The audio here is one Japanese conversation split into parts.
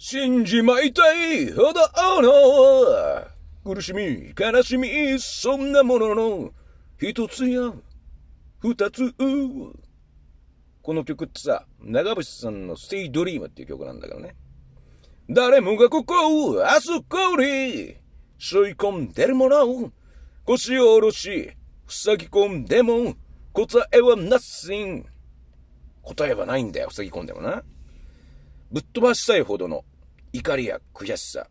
信じまいたいほどの苦しみ、悲しみ、そんなものの一つや二つ。この曲ってさ、長渕さんの Stay Dream っていう曲なんだけどね。誰もがここを、あそこに、吸い込んでるもの。腰を下ろし、塞ぎ込んでも、答えはなし t 答えはないんだよ、塞ぎ込んでもな。ぶっ飛ばしたいほどの怒りや悔しさ、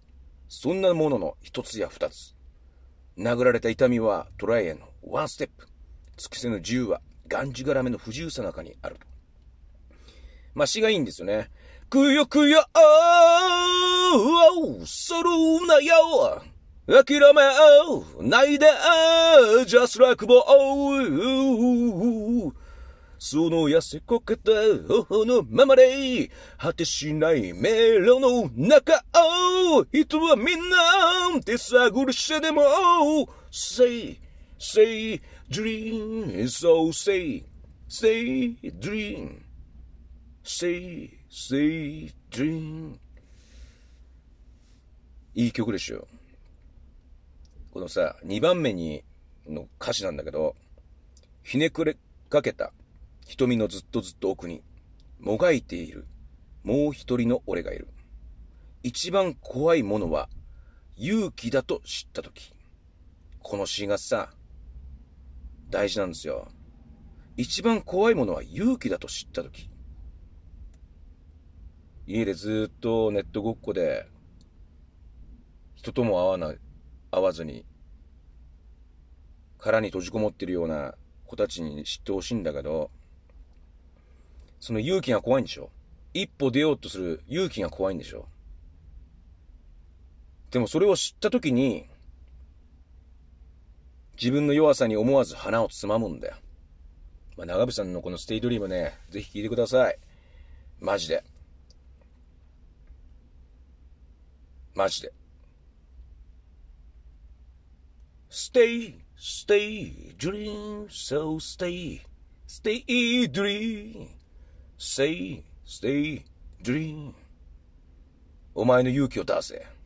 そんなものの一つや二つ。殴られた痛みはトライへのワンステップ。尽きせぬ銃は、がんじがらめの不自由さの中にあると。まあ、詩がいいんですよね。くよくよ、あおそるなよ諦めないで、just like boy. その痩せこけた頬のままで、果てしない迷路の中を、人はみんな手探りしてでも、say, say, dream, so say, say, dream, say, say, dream. いい曲でしょ。このさ、2番目にの歌詞なんだけど、ひねくれかけた瞳のずっとずっと奥に、もがいている、もう一人の俺がいる。一番怖いものは、勇気だと知ったとき。この詩がさ、大事なんですよ。一番怖いものは勇気だと知ったとき。家でずっとネットごっこで、人とも会わない、会わずに、殻に閉じこもってるような子たちに知ってほしいんだけど、その勇気が怖いんでしょ一歩出ようとする勇気が怖いんでしょでもそれを知った時に、自分の弱さに思わず花をつまむんだよ。まあ、長渕さんのこのステイドリームね、ぜひ聴いてください。マジで。マジで。Stay, stay, dream, so stay, stay, dream. say, stay, dream. お前の勇気を出せ。